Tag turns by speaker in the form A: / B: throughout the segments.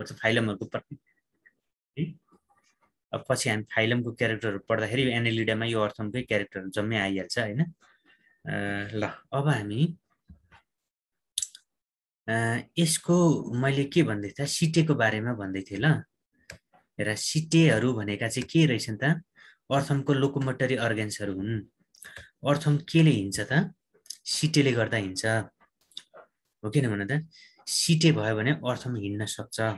A: गर्छ फाइलमहरूको है अब पछि हामी फाइलमको क्यारेक्टरहरू पढ्दाखेरि एनालिडामा यो अर्थमकै क्यारेक्टरहरू जम्मै आइहाल्छ होइन ल अब हामी यसको मैले के भन्दै थिएँ सिटेको बारेमा भन्दै थिएँ ल र सिटेहरू भनेका चाहिँ के रहेछन् त अर्थमको लोकोमोटरी अर्गेन्सहरू हुन् अर्थम केले हिँड्छ त सिटेले गर्दा हिँड्छ हो किन भन त सिटे भयो भने अर्थम हिँड्न सक्छ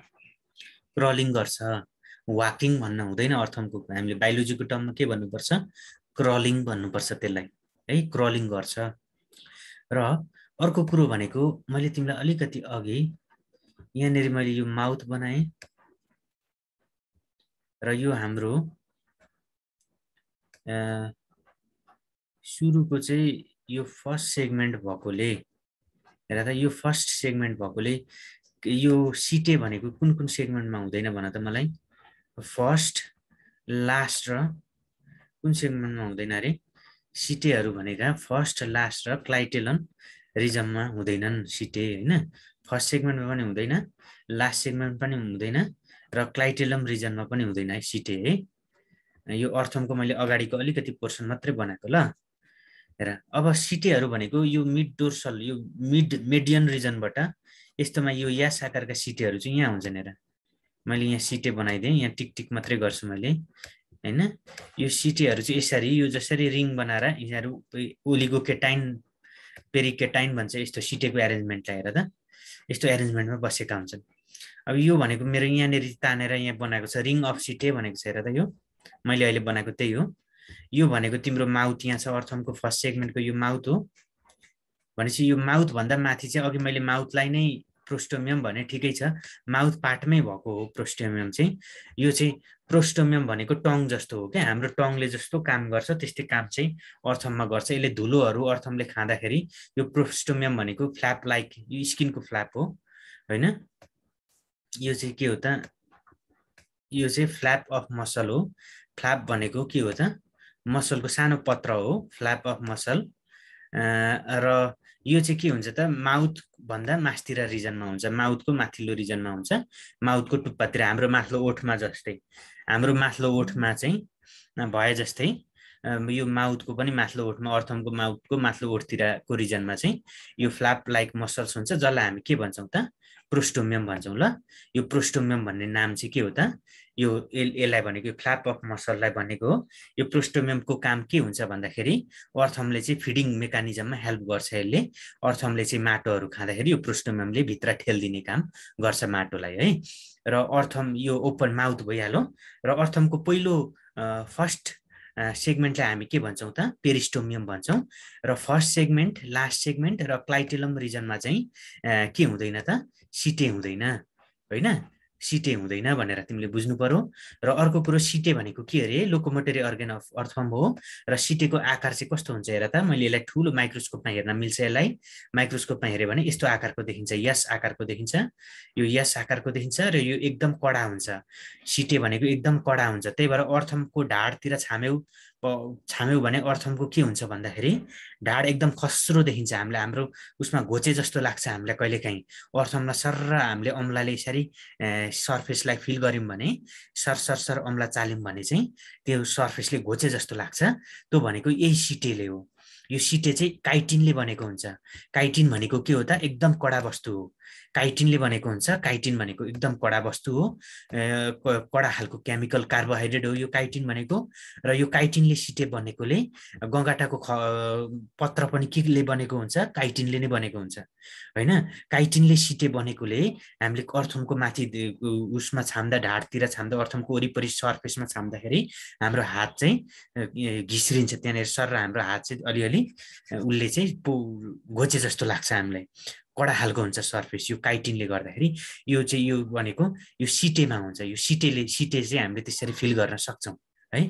A: क्रलिङ गर्छ वाकिङ भन्न हुँदैन अर्थमको हामीले बायोलोजीको टर्ममा के भन्नुपर्छ क्रलिङ भन्नुपर्छ त्यसलाई है क्रलिङ गर्छ र अर्को कुरो भनेको मैले तिमीलाई अलिकति अघि यहाँनिर मैले यो माउथ बनाएँ र यो हाम्रो सुरुको चाहिँ यो फर्स्ट सेगमेन्ट भएकोले हेर त यो फर्स्ट सेगमेन्ट भएकोले यो सिटे भनेको कुन कुन सेगमेन्टमा हुँदैन भन त मलाई फर्स्ट लास्ट र कुन सेगमेन्टमा हुँदैन अरे सिटेहरू भनेका फर्स्ट लास्ट र क्लाइटेलन रिजममा हुँदैनन् सिटे होइन फर्स्ट सेगमेन्टमा पनि हुँदैन लास्ट सेगमेन्ट पनि हुँदैन र क्लाइटेलम रिजनमा पनि हुँदैन है सिटे है यो अर्थमको मैले अगाडिको अलिकति पोर्सन मात्रै बनाएको ल हेर अब सिटेहरू भनेको यो मिड डोर्सल यो मिड मेडियन रिजनबाट यस्तोमा यो या आकारका सिटेहरू चाहिँ यहाँ हुन्छन् हेर मैले यहाँ सिटे बनाइदिएँ यहाँ टिक टिक मात्रै गर्छु मैले होइन यो सिटेहरू चाहिँ यसरी यो जसरी रिङ बनाएर यिनीहरू ओलीको केटाइन केटाइन भन्छ यस्तो सिटेको एरेन्जमेन्टलाई हेर त यस्तो एरेन्जमेन्टमा बसेका हुन्छन् अब यो भनेको मेरो यहाँनिर तानेर यहाँ बनाएको छ रिङ अफ सिटे भनेको छ हेर त यो मैले अहिले बनाएको त्यही हो यो भनेको तिम्रो माउथ यहाँ छ अर्थमको फर्स्ट सेगमेन्टको यो माउथ हो भनेपछि यो माउथभन्दा माथि चाहिँ अघि मैले माउथलाई नै प्रोस्टोमियम भने ठिकै छ माउथ पार्टमै भएको हो प्रोस्टोमियम चाहिँ यो चाहिँ प्रोस्टोमियम भनेको टङ जस्तो हो क्या हाम्रो टङले जस्तो काम गर्छ त्यस्तै काम चाहिँ अर्थममा गर्छ यसले धुलोहरू अर्थमले खाँदाखेरि यो प्रोस्टोमियम भनेको फ्ल्याप लाइक यो स्किनको फ्ल्याप हो होइन यो चाहिँ के हो त यो चाहिँ फ्ल्याप अफ मसल हो फ्ल्याप भनेको के हो त मसलको सानो पत्र हो फ्ल्याप अफ मसल र यो चाहिँ के हुन्छ त माउथ माउथभन्दा मासतिर रिजनमा हुन्छ माउथको माथिल्लो रिजनमा हुन्छ माउथको टुप्पातिर हाम्रो माथिल्लो ओठमा जस्तै हाम्रो माथिल्लो ओठमा चाहिँ भए जस्तै यो माउथको पनि माथिल्लो ओठमा अर्थमको माउथको माथिल्लो ओठतिरको रिजनमा चाहिँ यो फ्ल्याप लाइक मसल्स हुन्छ जसलाई हामी के भन्छौँ त प्रोस्टोमियम भन्छौँ ल यो प्रोस्टोमियम भन्ने नाम चाहिँ के हो त यो यसलाई भनेको यो फ्ल्याप अफ मसललाई भनेको हो यो प्रोस्टोमियमको काम के हुन्छ भन्दाखेरि अर्थमले चाहिँ फिडिङ मेकानिजममा हेल्प गर्छ यसले अर्थमले चाहिँ माटोहरू खाँदाखेरि यो प्रोस्टोमियमले भित्र ठेलिदिने काम गर्छ माटोलाई है र अर्थम यो ओपन माउथ भइहाल्यो र अर्थमको पहिलो फर्स्ट सेगमेन्टलाई हामी के भन्छौँ त पेरिस्टोमियम भन्छौँ र फर्स्ट सेगमेन्ट लास्ट सेगमेन्ट र क्लाइटेलम रिजनमा चाहिँ के हुँदैन त सिटे हुँदैन होइन सिटे हुँदैन भनेर तिमीले बुझ्नु पर्यो र अर्को कुरो सिटे भनेको के अरे लोकोमोटरी अर्गेन अफ अर्थम हो र सिटेको आकार चाहिँ कस्तो हुन्छ हेर त मैले यसलाई ठुलो माइक्रोस्कोपमा हेर्न मिल्छ यसलाई माइक्रोस्कोपमा हेऱ्यो भने यस्तो आकारको देखिन्छ यस आकारको देखिन्छ यो यस आकारको देखिन्छ र यो एकदम कडा हुन्छ सिटे भनेको एकदम कडा हुन्छ त्यही भएर अर्थमको ढाडतिर छाम्यौ छाम्यौँ भने अर्थमको के हुन्छ भन्दाखेरि ढाड एकदम खस्रो देखिन्छ हामीलाई हाम्रो उसमा घोचे जस्तो लाग्छ हामीलाई कहिलेकाहीँ अर्थममा र हामीले अम्लाले यसरी सर्फेसलाई फिल गऱ्यौँ भने सर सर सर अम्ला चाल्यौँ भने चाहिँ त्यो सर्फेसले घोचे जस्तो लाग्छ त्यो भनेको यही सिटेले हो यो सिटे चाहिँ काइटिनले बनेको हुन्छ काइटिन भनेको के हो त एकदम कडा वस्तु हो काइटिनले बनेको हुन्छ काइटिन भनेको एकदम कडा वस्तु हो कडा खालको केमिकल कार्बोहाइड्रेट हो यो काइटिन भनेको र यो काइटिनले सिटे बनेकोले गङ्गाटाको ख पत्र पनि केले बनेको हुन्छ काइटिनले नै बनेको हुन्छ होइन काइटिनले सिटे बनेकोले हामीले अर्थमको माथि उसमा छाम्दा ढाडतिर छाम्दा अर्थमको वरिपरि सर्फेसमा छाम्दाखेरि हाम्रो हात चाहिँ घिस्रिन्छ त्यहाँनिर सर र हाम्रो हात चाहिँ अलिअलि उसले चाहिँ पो घोचे जस्तो लाग्छ हामीलाई कडा खालको हुन्छ सर्फेस यो काइटिनले गर्दाखेरि यो चाहिँ यो भनेको यो सिटेमा हुन्छ यो सिटेले सिटे चाहिँ हामीले त्यसरी फिल गर्न सक्छौँ है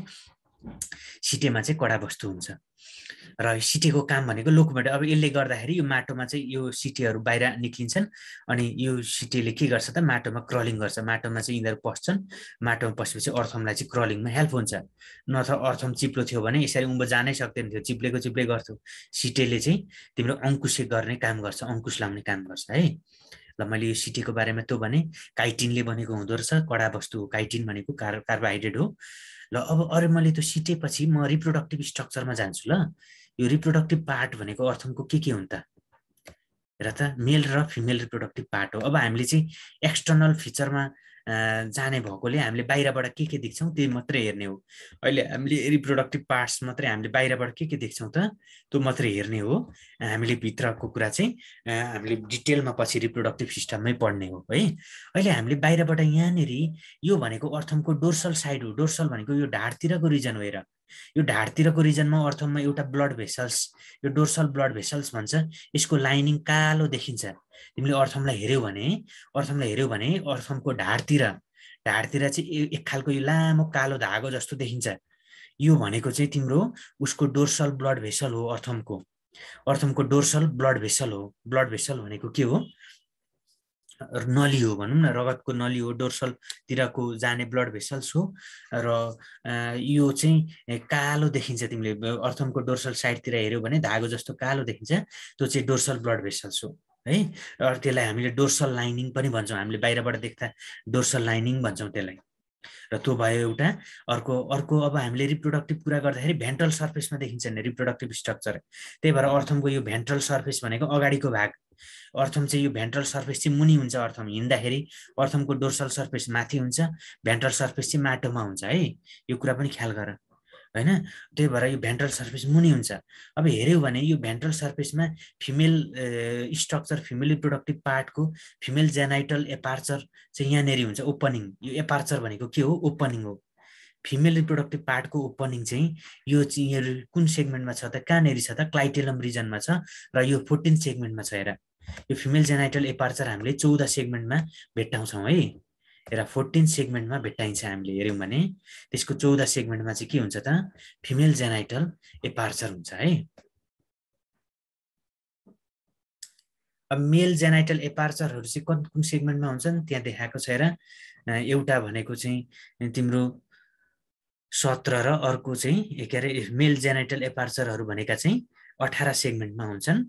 A: सिटेमा चाहिँ कडा वस्तु हुन्छ र सिटीको काम भनेको लोकोमेट अब यसले गर्दाखेरि यो माटोमा चाहिँ यो सिटीहरू बाहिर निक्लिन्छन् अनि यो सिटीले के गर्छ त माटोमा क्रलिङ गर्छ माटोमा चाहिँ यिनीहरू पस्छन् माटोमा पसेपछि अर्थमलाई चाहिँ क्रलिङमा हेल्प हुन्छ नत्र अर्थम चिप्लो थियो भने यसरी उँभो जानै सक्दैन थियो चिप्लेको चिप्ले गर्थ्यो सिटेले चाहिँ तिम्रो अङ्कुशे गर्ने काम गर्छ अङ्कुश लाउने काम गर्छ है ल मैले यो सिटीको बारेमा त्यो भने काइटिनले बनेको हुँदो रहेछ कडा वस्तु हो काइटिन भनेको कार्बोहाइड्रेट हो ल अब अरे मैले त्यो सिटेपछि म रिप्रोडक्टिभ स्ट्रक्चरमा जान्छु ल यो रिप्रोडक्टिभ पार्ट भनेको अर्थमको के के हुन् त र त मेल र फिमेल रिप्रोडक्टिभ पार्ट हो अब हामीले चाहिँ एक्सटर्नल फिचरमा जाने भएकोले हामीले बाहिरबाट के के देख्छौँ त्यही मात्रै हेर्ने हो अहिले हामीले रिप्रोडक्टिभ पार्ट्स मात्रै हामीले बाहिरबाट के के देख्छौँ त त्यो मात्रै हेर्ने हो हामीले भित्रको कुरा चाहिँ हामीले डिटेलमा पछि रिप्रोडक्टिभ सिस्टममै पढ्ने हो है अहिले हामीले बाहिरबाट यहाँनिर यो भनेको अर्थमको डोर्सल साइड हो डोर्सल भनेको यो ढाडतिरको रिजन हो यो ढाडतिरको रिजनमा अर्थममा एउटा ब्लड भेसल्स यो डोर्सल ब्लड भेसल्स भन्छ यसको लाइनिङ कालो देखिन्छ तिमीले अर्थमलाई हेऱ्यौ भने अर्थमलाई हेऱ्यौ भने अर्थमको ढाडतिर ढाडतिर चाहिँ एक खालको यो लामो कालो धागो जस्तो देखिन्छ यो भनेको चाहिँ तिम्रो उसको डोर्सल ब्लड भेसल हो अर्थमको अर्थमको डोर्सल ब्लड भेसल हो ब्लड भेसल भनेको के हो नली हो भनौँ न रगतको नली हो डोर्सलतिरको जाने ब्लड भेसल्स हो र यो चाहिँ कालो देखिन्छ तिमीले अर्थमको डोर्सल साइडतिर हेऱ्यौ भने धागो जस्तो कालो देखिन्छ त्यो चाहिँ डोर्सल ब्लड भेसल्स हो है र त्यसलाई हामीले डोर्सल लाइनिङ पनि भन्छौँ हामीले बाहिरबाट देख्दा डोर्सल लाइनिङ भन्छौँ त्यसलाई र त्यो भयो एउटा अर्को अर्को अब हामीले रिप्रोडक्टिभ कुरा गर्दाखेरि भेन्ट्रल सर्फेसमा देखिन्छ नि रिप्रोडक्टिभ स्ट्रक्चर त्यही भएर अर्थमको यो भेन्ट्रल सर्फेस भनेको अगाडिको भाग अर्थम चाहिँ यो भेन्ट्रल सर्फेस चाहिँ मुनि हुन्छ अर्थम हिँड्दाखेरि अर्थमको डोर्सल सर्फेस माथि हुन्छ भेन्ट्रल सर्फेस चाहिँ माटोमा हुन्छ है यो कुरा पनि ख्याल गर होइन त्यही भएर यो भेन्ट्रल सर्फेस मुनि हुन्छ अब हेऱ्यौँ भने यो भेन्ट्रल सर्फेसमा फिमेल स्ट्रक्चर फिमेल रिप्रोडक्टिभ पार्टको फिमेल जेनाइटल एपार्चर चाहिँ यहाँनिर हुन्छ ओपनिङ यो एपार्चर भनेको के हो ओपनिङ हो फिमेल रिप्रोडक्टिभ पार्टको ओपनिङ चाहिँ यो चाहिँ कुन सेगमेन्टमा छ त कहाँनिर छ त क्लाइटेलम रिजनमा छ र यो फोर्टिन सेगमेन्टमा छ हेर यो फिमेल जेनाइटल एपार्चर हामीले चौध सेगमेन्टमा भेट्टाउँछौँ है र फोर्टिन सेगमेन्टमा भेट्टाइन्छ हामीले हेऱ्यौँ भने त्यसको चौध सेगमेन्टमा चाहिँ के हुन्छ त फिमेल जेनाइटल एपार्चर हुन्छ है अब मेल जेनाइटल एपार्चरहरू चाहिँ कुन कुन सेगमेन्टमा हुन्छन् त्यहाँ देखाएको छ र एउटा भनेको चाहिँ तिम्रो सत्र र अर्को चाहिँ के अरे मेल जेनाइटल एपार्चरहरू भनेका चाहिँ अठार सेगमेन्टमा हुन्छन्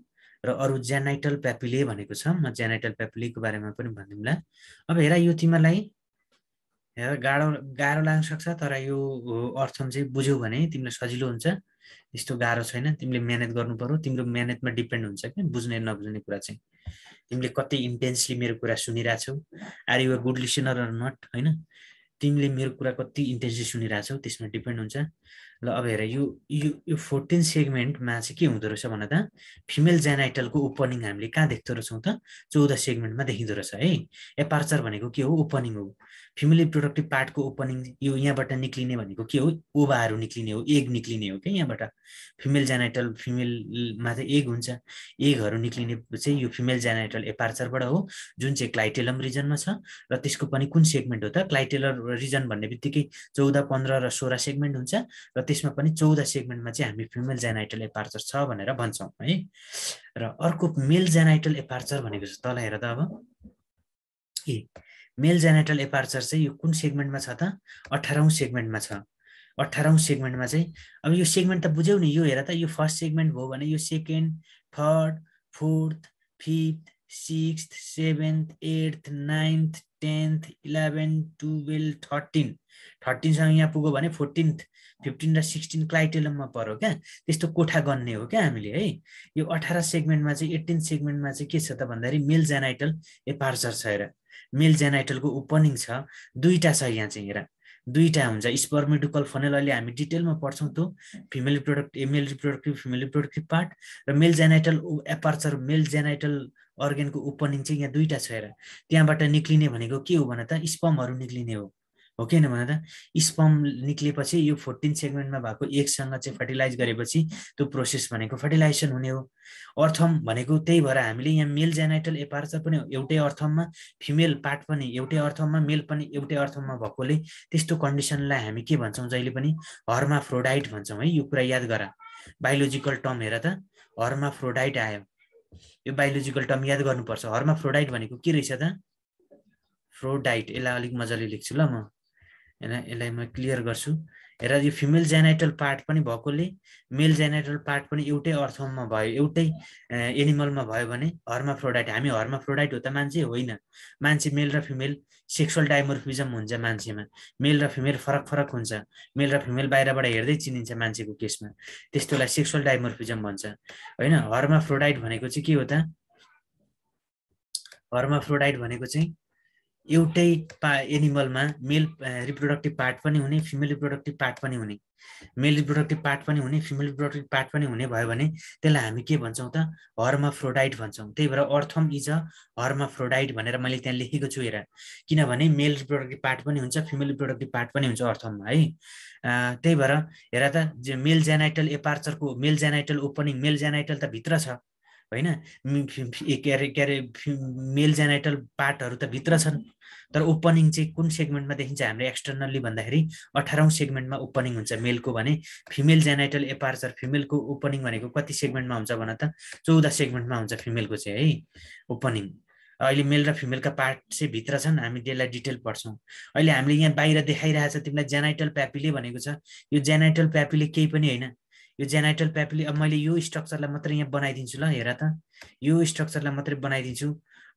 A: र अरू जेनाइटल प्यापिले भनेको छ म जेनाइटल प्यापिलेको बारेमा पनि भनिदिउँला अब हेर यो तिमीलाई हेर गाह्रो गाह्रो लाग्न सक्छ तर यो अर्थम चाहिँ बुझ्यौ भने तिमीलाई सजिलो हुन्छ यस्तो गाह्रो छैन तिमीले मेहनत गर्नु पर्यो तिम्रो मेहनतमा डिपेन्ड हुन्छ क्या बुझ्ने नबुझ्ने कुरा चाहिँ तिमीले कति इन्टेन्सली मेरो कुरा सुनिरहेछौ are you a good listener or not होइन तिमीले मेरो कुरा कति इन्टेन्सली सुनिरहेछौ त्यसमा डिपेन्ड हुन्छ ल अब हेर यो यो यो फोर्टिन सेगमेन्टमा चाहिँ के हुँदो रहेछ भन्दा त फिमेल जेनाइटलको ओपनिङ हामीले कहाँ देख्दो रहेछौँ त चौध सेगमेन्टमा देखिँदो रहेछ है एपार्चर भनेको के हो ओपनिङ हो फिमेल प्रोडक्टिभ पार्टको ओपनिङ यो यहाँबाट निक्लिने भनेको के हो ओभाहरू निक्लिने हो एग निक्लिने हो क्या यहाँबाट फिमेल जेनाइटल फिमेलमा चाहिँ एग हुन्छ एगहरू निक्लिने चाहिँ यो फिमेल जेनाइटल एपार्चरबाट हो जुन चाहिँ क्लाइटेलम रिजनमा छ र त्यसको पनि कुन सेगमेन्ट हो त क्लाइटेलर रिजन भन्ने बित्तिकै चौध पन्ध्र र सोह्र सेगमेन्ट हुन्छ र त्यसमा पनि चौध सेगमेन्टमा चाहिँ हामी फिमेल जेनाइटल एपार्चर छ भनेर भन्छौँ है र अर्को मेल जेनाइटल एपार्चर भनेको छ तल हेर त अब ए मेल जेनेटल एपार्चर चाहिँ यो कुन सेगमेन्टमा छ त अठारौँ सेगमेन्टमा छ अठारौँ सेगमेन्टमा चाहिँ अब यो सेगमेन्ट त बुझ्यौ नि यो हेर त यो फर्स्ट सेगमेन्ट भयो भने यो second third fourth fifth six seventh eighth ninth tenth eleven twelve thirteen थर्टिनसँग यहाँ पुग्यो भने फोर्टिन्थ फिफ्टिन र सिक्सटिन क्लाइटेलममा पऱ्यो क्या त्यस्तो कोठा गर्ने हो क्या हामीले है यो अठार सेगमेन्टमा चाहिँ एट्टिन सेगमेन्टमा चाहिँ के छ त भन्दाखेरि मेल जेनाइटल एपार्चर छ हेर मेल जेनाइटलको ओपनिङ छ दुईवटा छ यहाँ चाहिँ हेर दुईवटा हुन्छ स्पर्मेडुकल फनेल अहिले हामी डिटेलमा पढ्छौँ त्यो female reproduct male reproductive female reproductive part र male genital aperture male genital अर्ग्यानको ओपनिङ चाहिँ यहाँ दुईवटा छ हेर त्यहाँबाट निक्लिने भनेको के हो भने त स्पमहरू निक्लिने हो हो किन भन्दा त स्पम निक्लेपछि यो फोर्टिन सेगमेन्टमा भएको एकसँग चाहिँ फर्टिलाइज गरेपछि त्यो प्रोसेस भनेको फर्टिलाइजेसन हुने हो अर्थम भनेको त्यही भएर हामीले यहाँ मेल जेनाइटल एपार्चर पनि एउटै अर्थममा फिमेल पार्ट पनि एउटै अर्थममा मेल पनि एउटै अर्थममा भएकोले त्यस्तो कन्डिसनलाई हामी के भन्छौँ जहिले पनि हर्मा फ्रोडाइट भन्छौँ है यो कुरा याद गर बायोलोजिकल टर्म हेर त हर्मा फ्रोडाइट आयो यो बायोलोजिकल टर्म याद गर्नुपर्छ हर्मा फ्रोडाइट भनेको के रहेछ त फ्रोडाइट यसलाई अलिक मजाले लेख्छु ल म होइन यसलाई म क्लियर गर्छु हेर यो फिमेल जेनाइटल पार्ट पनि भएकोले मेल जेनाइटल पार्ट पनि एउटै अर्थमा भयो एउटै एनिमलमा भयो भने फ्रोडाइट हामी फ्रोडाइट हो त मान्छे होइन मान्छे मेल र फिमेल सेक्सुअल डाइमोर्फिजम हुन्छ मान्छेमा मेल र फिमेल फरक फरक हुन्छ मेल र फिमेल बाहिरबाट हेर्दै चिनिन्छ मान्छेको केसमा त्यस्तोलाई सेक्सुअल डाइमोर्फिजम भन्छ होइन फ्रोडाइट भनेको चाहिँ के हो त फ्रोडाइट भनेको चाहिँ एउटै पा एनिमलमा मेल रिप्रोडक्टिभ पार्ट पनि हुने फिमेल रिप्रोडक्टिभ पार्ट पनि हुने मेल रिप्रोडक्टिभ पार्ट पनि हुने फिमेल रिप्रोडक्टिभ पार्ट पनि हुने भयो भने त्यसलाई हामी के भन्छौँ त हर्माफ्रोडाइट भन्छौँ त्यही भएर अर्थम इज अ हर्माफ्रोडाइट भनेर मैले त्यहाँ लेखेको छु हेर किनभने मेल रिप्रोडक्टिभ पार्ट पनि हुन्छ फिमेल रिप्रोडक्टिभ पार्ट पनि हुन्छ अर्थममा है त्यही भएर हेर त मेल जेनाइटल एपार्चरको male genital opening male genital त भित्र छ होइन के अरे के अरे मेल जेनाइटल पार्टहरू त भित्र छन् तर ओपनिङ चाहिँ कुन सेगमेन्टमा देखिन्छ हाम्रो एक्सटर्नल्ली भन्दाखेरि अठारौँ सेगमेन्टमा ओपनिङ हुन्छ मेलको भने फिमेल जेनाइटल एपार्चर फिमेलको ओपनिङ भनेको कति सेगमेन्टमा हुन्छ भन त चौध सेगमेन्टमा हुन्छ फिमेलको चाहिँ है ओपनिङ अहिले मेल र फिमेलका पार्ट चाहिँ भित्र छन् हामी त्यसलाई डिटेल पढ्छौँ अहिले हामीले यहाँ बाहिर छ तिमीलाई जेनाइटल प्यापीले भनेको छ यो जेनाइटल प्यापीले केही पनि होइन यो जेनाइटल प्यापिले अब मैले यो स्ट्रक्चरलाई मात्रै यहाँ बनाइदिन्छु ल हेर त यो स्ट्रक्चरलाई मात्रै बनाइदिन्छु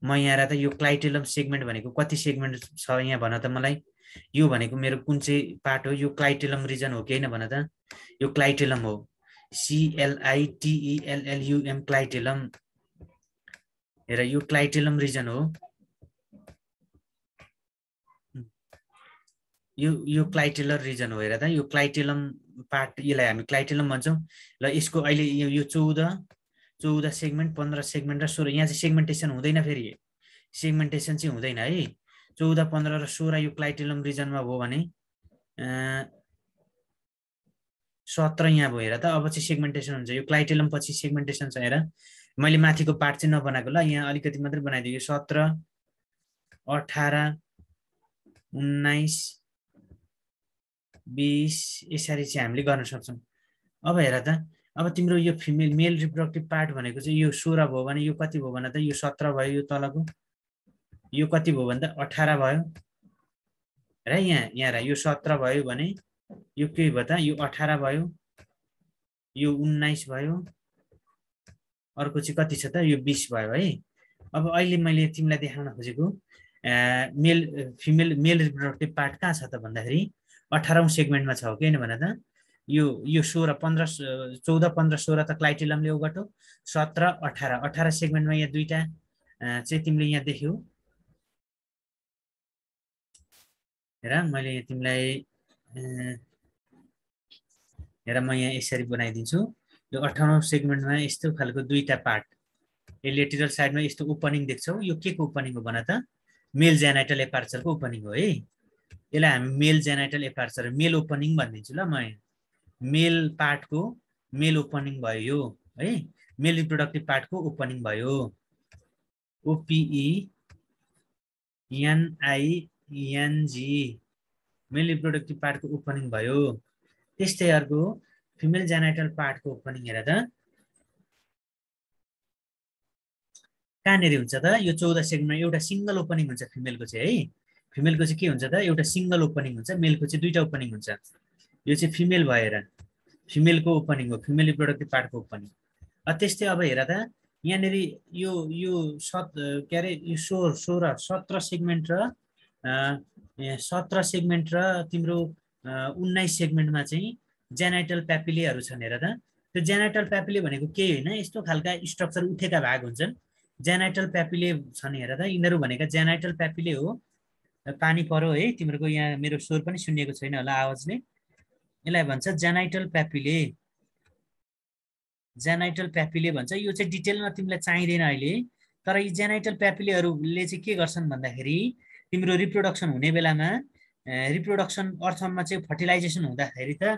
A: म यहाँ त यो क्लाइटेलम सेगमेन्ट भनेको कति सेगमेन्ट छ यहाँ भन त मलाई यो भनेको मेरो कुन चाहिँ पार्ट हो यो क्लाइटेलम रिजन हो कि होइन भन त यो क्लाइटेलम हो सिएलआइटिइएलएलयुएम e क्लाइटेलम हेर यो क्लाइटेलम रिजन हो यो यो क्लाइटेलर रिजन हो हेर त यो क्लाइटेलम पार्ट यसलाई हामी क्लाइटेलम भन्छौँ र यसको अहिले यो यो चौध चौध सेगमेन्ट पन्ध्र सेगमेन्ट र सोह्र यहाँ चाहिँ सेगमेन्टेसन हुँदैन फेरि सेगमेन्टेसन चाहिँ हुँदैन है चौध पन्ध्र र सोह्र यो क्लाइटेलम रिजनमा भयो भने सत्र यहाँ भयो हेर त अब चाहिँ सेगमेन्टेसन हुन्छ यो क्लाइटेलम पछि सेगमेन्टेसन छ हेर मैले माथिको पार्ट चाहिँ नबनाएको ल यहाँ अलिकति मात्रै बनाइदिएको सत्र अठार उन्नाइस बिस यसरी चाहिँ हामीले गर्न सक्छौँ अब हेर त अब तिम्रो यो फिमेल मेल रिप्रोडक्टिभ पार्ट भनेको चाहिँ यो सोह्र भयो भने यो कति भयो भने त यो सत्र भयो यो तलको यो कति भयो भने त अठार भयो र यहाँ यहाँ र यो सत्र भयो भने यो के भयो त यो अठार भयो यो उन्नाइस भयो अर्को चाहिँ कति छ त यो बिस भयो है अब अहिले मैले तिमीलाई देखाउन खोजेको male female male reproductive part कहाँ छ त भन्दाखेरि अठारौँ सेगमेन्टमा छ हो किन भन त यो यो सोह्र पन्ध्र चौध पन्ध्र सोह्र त क्लाइटिलमले ओगटो सत्र अठार अठार सेगमेन्टमा यहाँ दुईवटा चाहिँ तिमीले यहाँ देख्यौ हेर मैले तिमीलाई हेर म यहाँ यसरी बनाइदिन्छु यो अठारौँ सेगमेन्टमा यस्तो खालको दुईवटा पार्ट ए लेटेरल साइडमा यस्तो ओपनिङ देख्छौ यो के को ओपनिङ हो भन त मेल जेनाइटल एपार्चरको ओपनिङ हो है यसलाई हामी मेल जेनाइटल एपार्चर मेल ओपनिङ भनिदिन्छु ल म मेल पार्टको मेल ओपनिङ भयो है मेल रिप्रोडक्टिभ पार्टको ओपनिङ भयो ओपिई एनआइएनजी मेल रिप्रोडक्टिभ पार्टको ओपनिङ भयो त्यस्तै अर्को फिमेल जेनाइटल पार्टको ओपनिङ हेर त कहाँनिर हुन्छ त यो चौध सेकेन्डमा एउटा सिङ्गल ओपनिङ हुन्छ फिमेलको चाहिँ है फिमेलको चाहिँ के हुन्छ त एउटा सिङ्गल ओपनिङ हुन्छ मेलको चाहिँ दुईवटा ओपनिङ हुन्छ यो चाहिँ फिमेल भएर फिमेलको ओपनिङ हो फिमेल रिप्रोडक्टिभ पार्टको ओपनिङ त्यस्तै अब हेर त यहाँनिर यो यो सत के अरे यो सोह्र सोह्र सत्र सेगमेन्ट र सत्र सेगमेन्ट र तिम्रो उन्नाइस सेगमेन्टमा चाहिँ जेनाइटल प्यापिलेहरू छन् हेर त त्यो जेनाइटल प्यापिले भनेको केही होइन यस्तो खालका स्ट्रक्चर उठेका भाग हुन्छन् जेनाइटल प्यापिले छन् हेर त यिनीहरू भनेका जेनाइटल प्यापिले हो पानी पर्यो है तिम्रोको यहाँ मेरो स्वर पनि सुनिएको छैन होला आवाजले यसलाई भन्छ जेनाइटल प्यापिले जेनाइटल प्यापिले भन्छ यो चाहिँ डिटेलमा तिमीलाई चाहिँदैन अहिले तर यी जेनाइटल प्यापिलेहरूले चाहिँ के गर्छन् भन्दाखेरि तिम्रो रिप्रोडक्सन हुने बेलामा रिप्रोडक्सन अर्थमा चाहिँ फर्टिलाइजेसन हुँदाखेरि त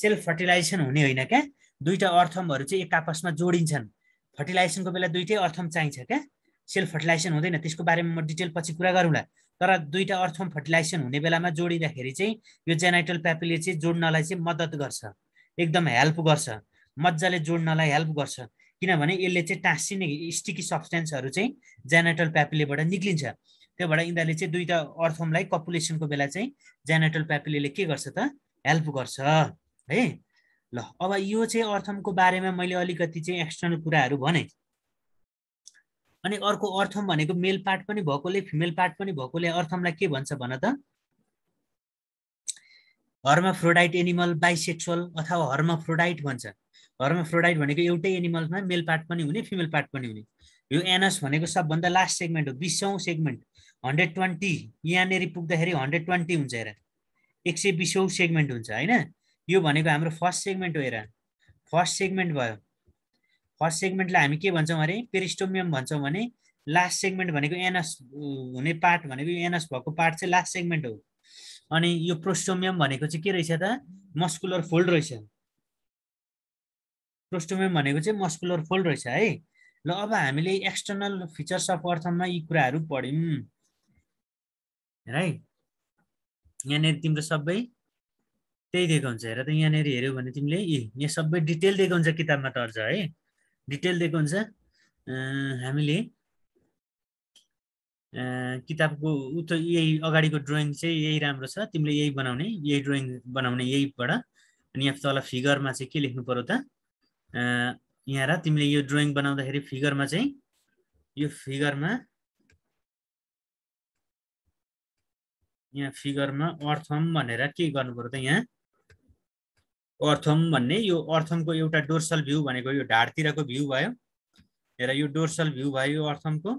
A: सेल्फ फर्टिलाइजेसन हुने होइन क्या दुईवटा अर्थमहरू चाहिँ एक आपसमा जोडिन्छन् फर्टिलाइजेसनको बेला दुइटै अर्थम चाहिन्छ क्या सेल फर्टिलाइजेसन हुँदैन त्यसको बारेमा म डिटेल पछि कुरा गरौँला तर दुईवटा अर्थम फर्टिलाइजेसन हुने बेलामा जोडिँदाखेरि चाहिँ यो जेनाइटल प्यापीले चाहिँ जोड्नलाई चाहिँ मद्दत गर्छ एकदम हेल्प गर्छ मजाले जोड्नलाई हेल्प गर्छ किनभने यसले चाहिँ टाँसिने स्टिकी सब्सटेन्सहरू चाहिँ जेनाइटल प्यापिलेबाट निक्लिन्छ त्यो त्योबाट यिनीहरूले चाहिँ दुईवटा अर्थमलाई कपुलेसनको बेला चाहिँ जेनाइटल प्यापिले के गर्छ त हेल्प गर्छ है ल अब यो चाहिँ अर्थमको बारेमा मैले अलिकति चाहिँ एक्सटर्नल कुराहरू भने अनि अर्को अर्थम भनेको मेल पार्ट पनि भएकोले फिमेल पार्ट पनि भएकोले अर्थमलाई के भन्छ भन त फ्रोडाइट एनिमल बाइसेक्सुअल अथवा फ्रोडाइट भन्छ फ्रोडाइट भनेको एउटै एनिमल्समा मेल पार्ट पनि हुने फिमेल पार्ट पनि हुने यो एनस भनेको सबभन्दा लास्ट सेगमेन्ट हो बिसौँ सेगमेन्ट हन्ड्रेड ट्वेन्टी यहाँनिर पुग्दाखेरि हन्ड्रेड ट्वेन्टी हुन्छ हेर एक सय बिसौँ सेगमेन्ट हुन्छ होइन यो भनेको हाम्रो फर्स्ट सेगमेन्ट हो हेर फर्स्ट सेगमेन्ट भयो फर्स्ट सेगमेन्टलाई हामी के भन्छौँ अरे पेरिस्टोमियम भन्छौँ भने लास्ट सेगमेन्ट भनेको एनएस हुने पार्ट भनेको एनएस भएको पार्ट चाहिँ लास्ट सेगमेन्ट हो अनि यो प्रोस्टोमियम भनेको चाहिँ के रहेछ त मस्कुलर फोल्ड रहेछ प्रोस्टोमियम भनेको चाहिँ मस्कुलर फोल्ड रहेछ है ल अब हामीले एक्सटर्नल फिचर्स अफ अर्थमा यी कुराहरू पढ्यौँ है यहाँनिर तिम्रो सबै त्यही दिएको हुन्छ हेर त यहाँनिर हेऱ्यौ भने तिमीले यी यहाँ सबै डिटेल दिएको हुन्छ किताबमा तर्ज है डिटेल दिएको हुन्छ हामीले किताबको उ त यही अगाडिको ड्रइङ चाहिँ यही राम्रो छ तिमीले यही बनाउने यही ड्रइङ बनाउने यहीबाट अनि यहाँ तल फिगरमा चाहिँ के लेख्नु पर्यो त यहाँ र तिमीले यो ड्रइङ बनाउँदाखेरि फिगरमा चाहिँ यो फिगरमा यहाँ फिगरमा अर्थम भनेर के गर्नु पर्यो त यहाँ अर्थम भन्ने यो अर्थमको एउटा डोर्सल भ्यू भनेको यो ढाडतिरको भ्यू भयो हेर यो डोर्सल भ्यू भयो यो अर्थमको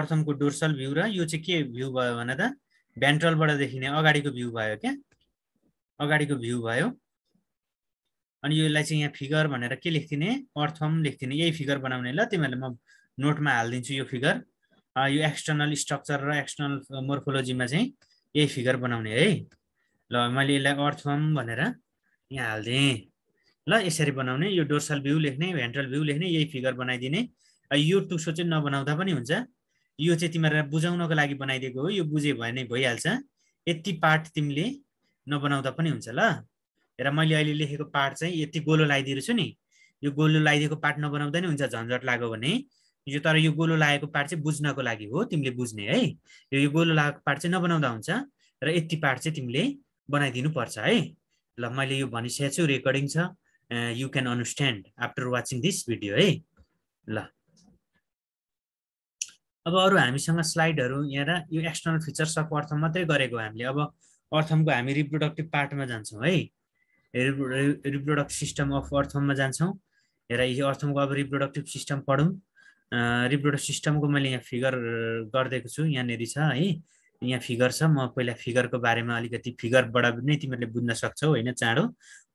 A: अर्थमको डोर्सल भ्यू र यो चाहिँ के भ्यू भयो भने त भेन्ट्रलबाट देखिने अगाडिको भ्यू भयो क्या अगाडिको भ्यू भयो अनि यसलाई चाहिँ यहाँ फिगर भनेर के लेख्थिने अर्थम लेख्थिने यही फिगर बनाउने ल तिमीहरूले म नोटमा हालिदिन्छु यो फिगर यो एक्सटर्नल स्ट्रक्चर र एक्सटर्नल मोर्फोलोजीमा चाहिँ यही फिगर बनाउने है ल मैले यसलाई अर्थम भनेर यहाँ हालिदिएँ ल यसरी बनाउने यो डोर्सल भ्यू लेख्ने भेन्ट्रल भ्यू लेख्ने यही फिगर बनाइदिने यो टुसो चाहिँ नबनाउँदा पनि हुन्छ यो चाहिँ तिमीहरूलाई बुझाउनको लागि बनाइदिएको हो यो बुझ्यो भने भइहाल्छ यति पार्ट तिमीले नबनाउँदा पनि हुन्छ ल हेर मैले अहिले लेखेको पार्ट चाहिँ यति गोलो लगाइदिएको छु नि यो गोलो लगाइदिएको पार्ट नबनाउँदा नि हुन्छ झन्झट लाग्यो भने यो तर यो गोलो लागेको पार्ट चाहिँ बुझ्नको लागि हो तिमीले बुझ्ने है यो गोलो लागेको पार्ट चाहिँ नबनाउँदा हुन्छ र यति पार्ट चाहिँ तिमीले बनाइदिनु पर्छ है ल मैले यो भनिसकेको छु रेकर्डिङ छ you can understand after watching this video है ल अब अरू हामीसँग स्लाइडहरू यहाँ यो एक्सटर्नल अफ अर्थम मात्रै गरेको हामीले अब अर्थमको हामी रिप्रोडक्टिभ पार्टमा जान्छौँ है रिप्रोडक्ट सिस्टम अफ अर्थममा जान्छौँ हेर यो अर्थमको अब रिप्रोडक्टिभ सिस्टम पढौँ रिप्रोडक्ट सिस्टमको मैले यहाँ फिगर गरिदिएको छु यहाँनिर छ है यहाँ फिगर छ म पहिला फिगरको बारेमा अलिकति फिगरबाट नै तिमीहरूले बुझ्न सक्छौ होइन चाँडो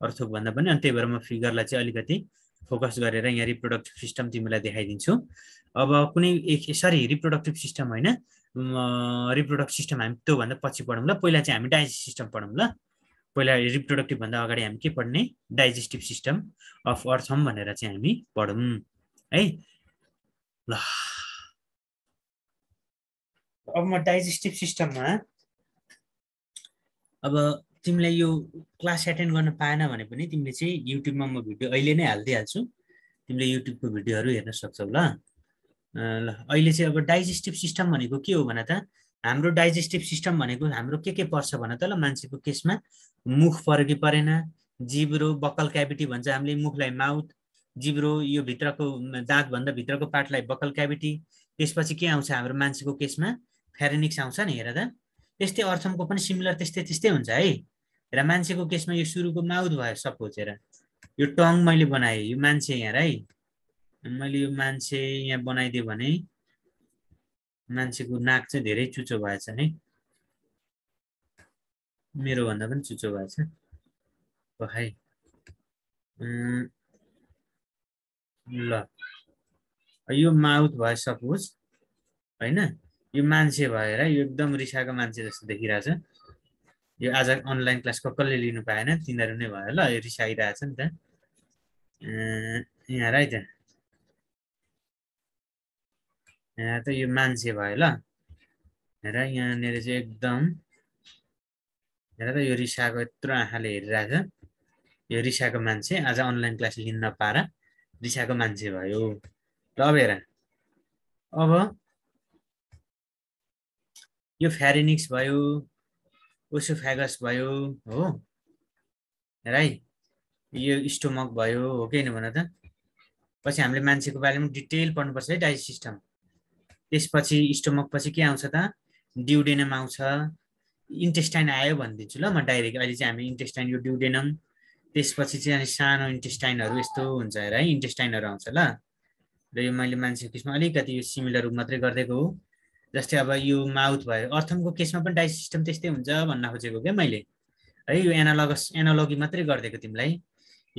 A: अर्थोकभन्दा पनि अनि त्यही भएर म फिगरलाई चाहिँ अलिकति फोकस गरेर यहाँ रिप्रोडक्टिभ सिस्टम तिमीलाई देखाइदिन्छु अब कुनै एक सरी रिप्रोडक्टिभ सिस्टम होइन रिप्रोडक्ट सिस्टम हामी त्योभन्दा पछि पढौँ ल पहिला चाहिँ हामी डाइजेस्ट सिस्टम पढौँ ल पहिला रिप्रोडक्टिभभन्दा अगाडि हामी के पढ्ने डाइजेस्टिभ सिस्टम अफ अर्थम भनेर चाहिँ हामी पढौँ है ल अब म डाइजेस्टिभ सिस्टममा अब तिमीलाई यो क्लास एटेन्ड गर्न पाएन भने पनि तिमीले चाहिँ युट्युबमा म भिडियो अहिले नै हालिदिइहाल्छु तिमीले युट्युबको भिडियोहरू हेर्न सक्छौ ल ल अहिले चाहिँ अब डाइजेस्टिभ सिस्टम भनेको के हो भने त हाम्रो डाइजेस्टिभ सिस्टम भनेको हाम्रो के के पर्छ भने त ल मान्छेको केसमा मुख पर्यो कि परेन जिब्रो बकल क्याभिटी भन्छ हामीले मुखलाई माउथ जिब्रो यो भित्रको दाँतभन्दा भित्रको पार्टलाई बकल क्याभिटी त्यसपछि के आउँछ हाम्रो मान्छेको केसमा फेरेनिक्स आउँछ नि हेर त त्यस्तै अर्थमको पनि सिमिलर त्यस्तै त्यस्तै हुन्छ है र मान्छेको केसमा यो सुरुको माउथ भयो सपोज हेर यो टङ मैले बनाएँ यो मान्छे यहाँ है मैले यो मान्छे यहाँ बनाइदिएँ भने मान्छेको नाक चाहिँ धेरै चुचो भएछ नि है भन्दा पनि चुचो भएछ है ल यो माउथ भयो सपोज होइन यो मान्छे भएर यो एकदम रिसाएको मान्छे जस्तो देखिरहेछ यो आज अनलाइन क्लास कसले लिनु पाएन तिनीहरू नै भयो ल यो रिसाइरहेछ नि त यहाँ त यहाँ त यो मान्छे भयो ल हेर यहाँनिर चाहिँ एकदम हेर त यो रिसाको यत्रो आँखाले हेरिरहेछ यो रिसाको मान्छे आज अनलाइन क्लास लिन नपाएर रिसाको मान्छे भयो र अब हेर अब यो फ्यारेनिक्स भयो ओसोफ्यागस भयो हो राई यो स्टोमक भयो हो कि भन त पछि हामीले मान्छेको बारेमा डिटेल पढ्नुपर्छ है डाइजेस्ट सिस्टम त्यसपछि स्टोमक पछि के आउँछ त ड्युडेनम आउँछ इन्टेस्टाइन आयो भनिदिन्छु ल म डाइरेक्ट अहिले चाहिँ हामी इन्टेस्टाइन यो ड्युडेनम त्यसपछि चाहिँ सानो इन्टेस्टाइनहरू यस्तो हुन्छ है इन्टेस्टाइनहरू आउँछ ल र यो मैले मान्छेको किसिममा अलिकति यो सिमिलर मात्रै गरिदिएको हो जस्तै अब यो माउथ भयो अर्थमको केसमा पनि डाइस सिस्टम त्यस्तै हुन्छ भन्न खोजेको क्या मैले है यो एनालगस एनालोगी मात्रै गरिदिएको तिमीलाई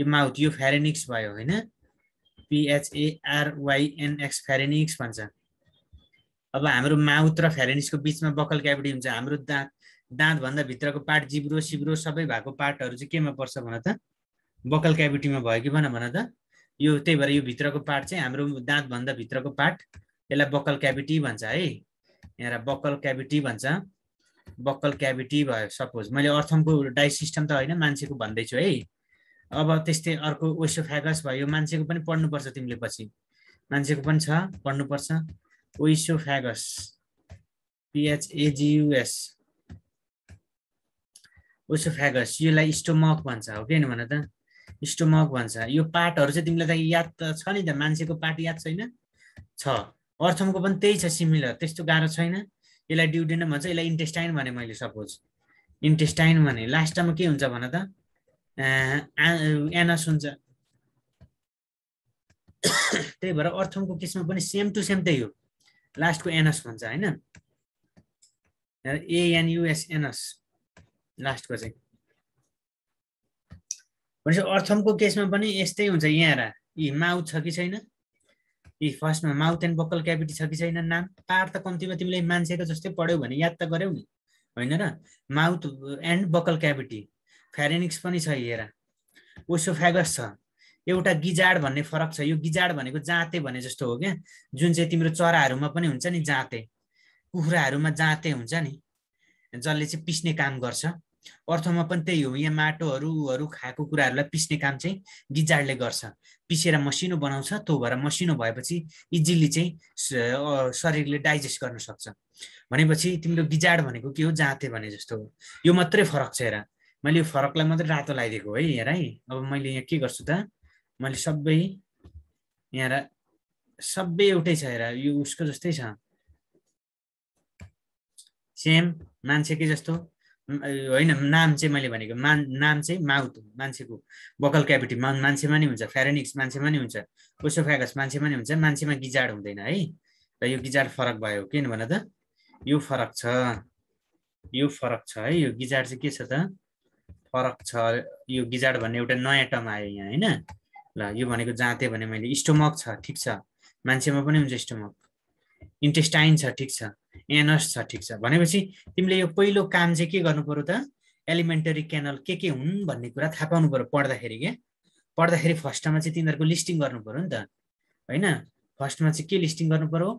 A: यो माउथ यो फेरेनिक्स भयो होइन पिएचएआरवाइएनएक्स फेरेनिक्स भन्छ अब हाम्रो माउथ र फेरेनिक्सको बिचमा बकल क्याभिटी हुन्छ हाम्रो दाँत दाँतभन्दा भित्रको पार्ट जिब्रो सिब्रो सबै भएको पार्टहरू चाहिँ केमा पर्छ भन त बकल क्याभिटीमा भयो कि भन भन त यो त्यही भएर यो भित्रको पार्ट चाहिँ हाम्रो दाँतभन्दा भित्रको पार्ट यसलाई बकल क्याभिटी भन्छ है यहाँ बक्कल क्याभिटी भन्छ बक्कल क्याभिटी भयो सपोज मैले अर्थमको डाइस सिस्टम त होइन मान्छेको भन्दैछु है अब त्यस्तै अर्को ओसो फ्यागस भयो मान्छेको पनि पढ्नुपर्छ तिमीले पछि मान्छेको पनि छ पढ्नुपर्छ ओइसो फ्यागस पिएचएजियुएस ओसोफ्यागस फ्यागस योलाई स्टोमक भन्छ हो कि भन त स्टोमक भन्छ यो पार्टहरू चाहिँ तिमीलाई त याद त छ नि त मान्छेको पार्ट याद छैन छ अर्थमको पनि त्यही छ सिमिलर त्यस्तो गाह्रो छैन यसलाई ड्युडेनम भन्छ यसलाई इन्टेस्टाइन भने मैले सपोज इन्टेस्टाइन भने लास्टमा के हुन्छ भन त एनस हुन्छ त्यही भएर अर्थमको केसमा पनि सेम टु सेम त्यही हो लास्टको एनस भन्छ होइन एएनयुएस एनस लास्टको चाहिँ भनेपछि अर्थमको केसमा पनि यस्तै हुन्छ यहाँ यी माउ छ कि छैन फर्स्टमा माउथ एन्ड बकल क्याभिटी छ कि छैन नाम पार त कम्तीमा तिमीले मान्छेको जस्तै पढ्यौ भने याद त गऱ्यौ नि होइन र mouth and buccal cavity pharynx पनि छ हेर ओसोफ्यागस छ एउटा गिजाड भन्ने फरक छ यो गिजाड भनेको जाँते भने जस्तो हो क्या जुन चाहिँ तिम्रो चराहरूमा पनि हुन्छ नि जाँते कुखुराहरूमा जाँते हुन्छ नि जसले चाहिँ पिस्ने काम गर्छ अर्थमा पनि त्यही हो यहाँ माटोहरूहरू खाएको कुराहरूलाई पिस्ने काम चाहिँ गिजाडले गर्छ पिसेर मसिनो बनाउँछ त्यो भएर मसिनो भएपछि इजिली चाहिँ शरीरले डाइजेस्ट गर्न सक्छ भनेपछि तिम्रो बिजाड भनेको के हो जाँते भने जस्तो यो मात्रै फरक छ हेर मैले यो फरकलाई मात्रै रातो लगाइदिएको है हेर है अब मैले यहाँ के गर्छु त मैले सबै यहाँ र सबै एउटै छ हेर यो उसको जस्तै छ सेम मान्छेकै जस्तो होइन नाम चाहिँ मैले भनेको मान नाम चाहिँ माउथ मान्छेको बकल क्यापिटी मा मान्छेमा नि हुन्छ फ्यारेनिक्स मान्छेमा नि हुन्छ ओसोफ्यागस मान्छेमा नि हुन्छ मान्छेमा गिजाड हुँदैन है र यो गिजाड फरक भयो किन भन त यो फरक छ यो फरक छ है यो गिजाड चाहिँ के छ त फरक छ यो गिजाड भन्ने एउटा नयाँ टर्म आयो यहाँ होइन ल यो भनेको जाँते भने मैले स्टोमक छ ठिक छ मान्छेमा पनि हुन्छ स्टोमक इन्टेस्टाइन छ ठिक छ एनस छ ठिक छ भनेपछि तिमीले यो पहिलो काम चाहिँ के गर्नु पऱ्यो त एलिमेन्टरी क्यानल के के हुन् भन्ने कुरा थाहा पाउनु पऱ्यो पढ्दाखेरि क्या पढ्दाखेरि फर्स्टमा चाहिँ तिनीहरूको लिस्टिङ गर्नु पऱ्यो नि त होइन फर्स्टमा चाहिँ के लिस्टिङ गर्नु पऱ्यो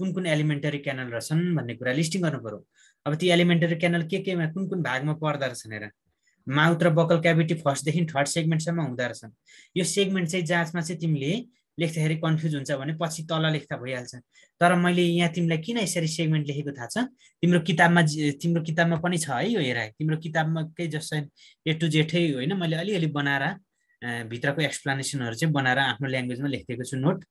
A: कुन कुन एलिमेन्टरी क्यानल रहेछन् भन्ने कुरा लिस्टिङ गर्नु पऱ्यो अब ती एलिमेन्टरी क्यानल के केमा कुन कुन भागमा पर्दो रहेछ भनेर माउथ र बकल क्याभिटी फर्स्टदेखि थर्ड सेगमेन्टसम्म हुँदो रहेछन् यो सेगमेन्ट चाहिँ जाँचमा चाहिँ तिमीले लेख्दाखेरि कन्फ्युज हुन्छ भने पछि तल लेख्दा भइहाल्छ तर मैले यहाँ तिमीलाई किन यसरी सेगमेन्ट लेखेको थाहा छ तिम्रो किताबमा तिम्रो किताबमा पनि छ है यो हेरा तिम्रो किताबमाकै जसरी ए टु जेठै होइन मैले अलिअलि बनाएर भित्रको एक्सप्लानेसनहरू चाहिँ बनाएर आफ्नो ल्याङ्ग्वेजमा लेखिदिएको छु नोट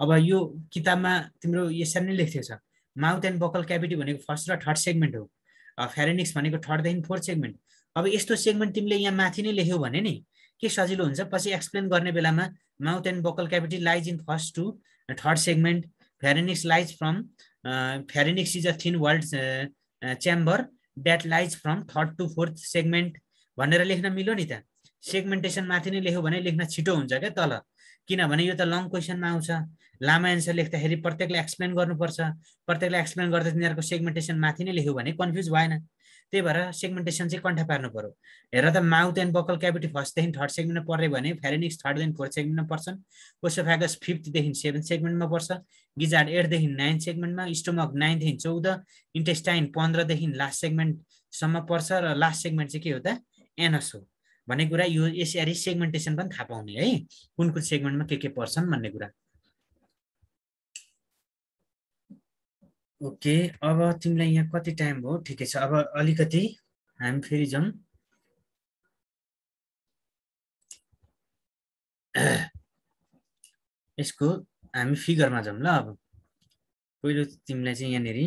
A: अब यो किताबमा तिम्रो यसरी नै लेखिदिएको छ माउथ एन्ड बकल क्याभिटी भनेको फर्स्ट र थर्ड सेगमेन्ट हो फेरेनिक्स भनेको थर्डदेखि फोर्थ सेगमेन्ट अब यस्तो सेगमेन्ट तिमीले यहाँ माथि नै लेख्यौ भने नि के सजिलो हुन्छ पछि एक्सप्लेन गर्ने बेलामा mouth and vocal cavity lies in first to third uh, segment. Pharynx lies from uh, is a thin walled chamber that lies from third to fourth third भनेर लेख्न मिल्यो नि त सेगमेन्टेसन माथि नै लेख्यो भने लेख्न छिटो हुन्छ क्या तल किनभने यो त लङ क्वेसनमा आउँछ लामा एन्सर लेख्दाखेरि प्रत्येकलाई एक्सप्लेन गर्नुपर्छ प्रत्येकलाई एक्सप्लेन गर्दा तिनीहरूको सेगमेन्टेसन माथि नै लेख्यो भने कन्फ्युज भएन त्यही भएर सेगमेन्टेसन चाहिँ कन्ठा पार्नु पऱ्यो हेर त माउथ एन्ड बकल क्याभिटी फर्स्टदेखि थर्ड सेगमेन्टमा पऱ्यो भने फेरेनिक्स थर्डदेखि फोर्थ सेगमेन्टमा पर्छन् कोसोफ्यागस फिफ्थदेखि सेभेन सेगमेन्टमा पर्छ गिजार्ड एटदेखि नाइन सेगमेन्टमा स्टोमक नाइनदेखि चौध इन्टेस्टाइन पन्ध्रदेखि लास्ट सेगमेन्टसम्म पर्छ र लास्ट सेगमेन्ट चाहिँ के हो त एनस हो भन्ने कुरा यो यसरी सेगमेन्टेसन पनि थाहा पाउने है कुन कुन सेगमेन्टमा के के पर्छन् भन्ने कुरा ओके अब तिमीलाई यहाँ कति टाइम भयो ठिकै छ अब अलिकति हामी फेरि जाउँ यसको हामी फिगरमा जाउँ ल अब पहिलो तिमीलाई चाहिँ यहाँनिर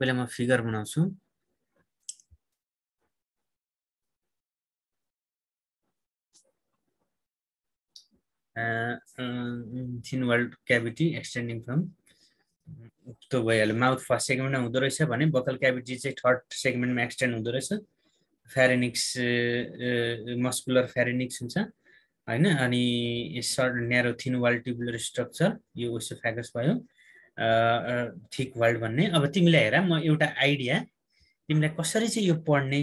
A: पहिला म फिगर बनाउँछु thin walled cavity extending from त्यो भइहाल्यो माउथ फर्स्ट सेगमेन्टमा हुँदो रहेछ भने बकल क्याभिटी चाहिँ थर्ड सेगमेन्टमा एक्सटेन्ड हुँदो रहेछ फ्यारेनिक्स मस्कुलर फ्यारेनिक्स हुन्छ होइन अनि short narrow thin walled tubular structure यो उसो फ्याकस भयो थिक वर्ल्ड भन्ने अब तिमीलाई हेर म एउटा आइडिया तिमीलाई कसरी चाहिँ यो पढ्ने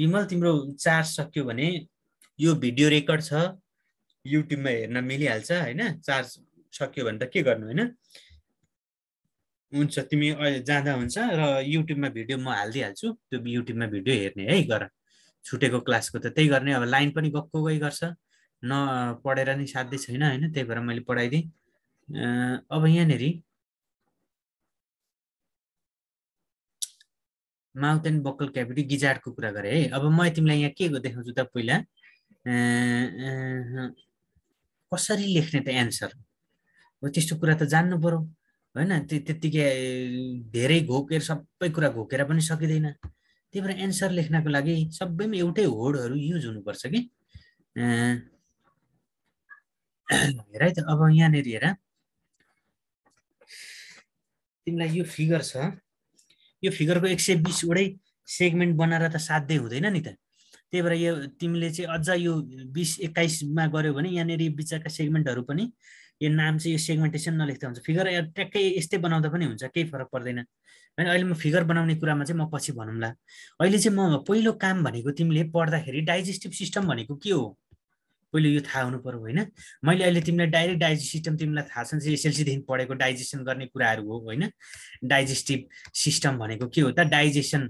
A: विमल तिम्रो चार्ज सक्यो भने यो भिडियो रेकर्ड छ युट्युबमा हेर्न मिलिहाल्छ होइन चार्ज सक्यो भने त के गर्नु होइन हुन्छ तिमी अहिले जाँदा हुन्छ र युट्युबमा भिडियो म हालिदिइहाल्छु त्यो युट्युबमा भिडियो हेर्ने है गर छुटेको क्लासको त त्यही गर्ने अब लाइन पनि गएको गई गर्छ न पढेर नि साध्य छैन होइन त्यही भएर मैले पढाइदिएँ अब यहाँनिर माउथ एन्ड बक्कल क्याभिटी गिजाडको कुरा गरेँ है अब म तिमीलाई यहाँ के देखाउँछु त पहिला कसरी लेख्ने त एन्सर हो त्यस्तो कुरा त जान्नु पऱ्यो होइन त्यो त्यत्तिकै धेरै घोकेर सबै कुरा घोकेर पनि सकिँदैन त्यही भएर एन्सर लेख्नको लागि सबैमा एउटै होडहरू युज हुनुपर्छ कि हेर है त अब यहाँनिर हेर तिमीलाई यो फिगर छ यो फिगरको एक सय बिसवटै सेगमेन्ट बनाएर त साध्यै हुँदैन नि त त्यही भएर यो तिमीले चाहिँ अझ यो बिस एक्काइसमा गऱ्यो भने यहाँनिर बिचका सेगमेन्टहरू पनि यो नाम चाहिँ यो सेगमेन्टेसन नलेख्दा हुन्छ फिगर ट्याक्कै यस्तै बनाउँदा पनि हुन्छ केही फरक पर्दैन होइन अहिले म फिगर बनाउने कुरामा चाहिँ म पछि भनौँला अहिले चाहिँ म पहिलो काम भनेको तिमीले पढ्दाखेरि डाइजेस्टिभ सिस्टम भनेको के हो पहिले यो थाहा हुनु पऱ्यो होइन मैले अहिले तिमीलाई डाइरेक्ट डाइजेस्ट सिस्टम तिमीलाई थाहा छ एसएलसीदेखि पढेको डाइजेसन गर्ने कुराहरू हो होइन डाइजेस्टिभ सिस्टम भनेको के हो त डाइजेसन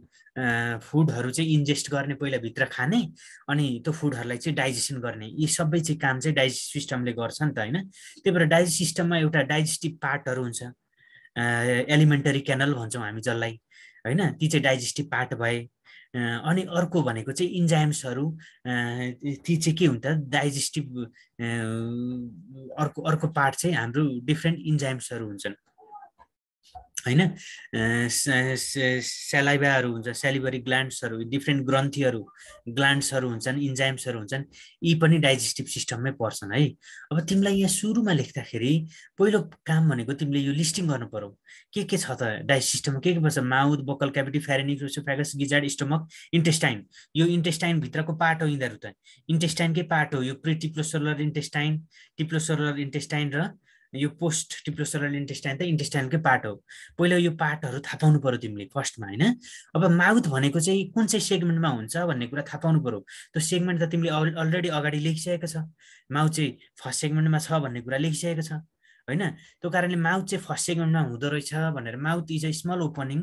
A: फुडहरू चाहिँ इन्जेस्ट गर्ने पहिला भित्र खाने अनि त्यो फुडहरूलाई चाहिँ डाइजेसन गर्ने यी सबै चाहिँ काम चाहिँ डाइजेस्ट सिस्टमले गर्छ नि त होइन त्यही भएर डाइजेस्ट सिस्टममा एउटा डाइजेस्टिभ पार्टहरू हुन्छ एलिमेन्टरी क्यानल भन्छौँ हामी जसलाई होइन ती चाहिँ डाइजेस्टिभ पार्ट भए अनि अर्को भनेको चाहिँ इन्जाइम्सहरू ती चाहिँ के हुन्छ डाइजेस्टिभ अर्को अर्को पार्ट चाहिँ हाम्रो डिफ्रेन्ट इन्जाइम्सहरू हुन्छन् होइन सेलाइबाहरू हुन्छ सेलिभरी ग्लान्ड्सहरू डिफ्रेन्ट ग्रन्थीहरू ग्लान्ड्सहरू हुन्छन् इन्जाइम्सहरू हुन्छन् यी पनि डाइजेस्टिभ सिस्टममै पर्छन् है अब तिमीलाई यहाँ सुरुमा लेख्दाखेरि पहिलो काम भनेको तिमीले यो लिस्टिङ गर्नु पर्यो के के छ त डाइजेस्ट सिस्टममा के के पर्छ माउथ बकल क्याभिटी फेरेनिक्स फ्यागस गिजार्ड स्टमक इन्टेस्टाइन यो इन्टेस्टाइनभित्रको पार्ट हो यिनीहरू त इन्टेस्टाइनकै पार्ट हो यो प्रिटिप्लोसोलर इन्टेस्टाइन टिप्लोसोलर इन्टेस्टाइन र यो पोस्ट टिप्लोसरल इन्टेस्टाइन त इन्टेस्टाइनकै पार्ट हो पहिला यो पार्टहरू थाहा पाउनु पऱ्यो तिमीले फर्स्टमा होइन अब माउथ भनेको चाहिँ कुन चाहिँ सेगमेन्टमा हुन्छ भन्ने कुरा थाहा पाउनु पऱ्यो त्यो सेगमेन्ट त तिमीले अलरेडी अगाडि लेखिसकेको छ माउथ चाहिँ फर्स्ट सेगमेन्टमा छ भन्ने कुरा लेखिसकेको छ होइन त्यो कारणले माउथ चाहिँ फर्स्ट सेगमेन्टमा हुँदो रहेछ भनेर mouth is a small opening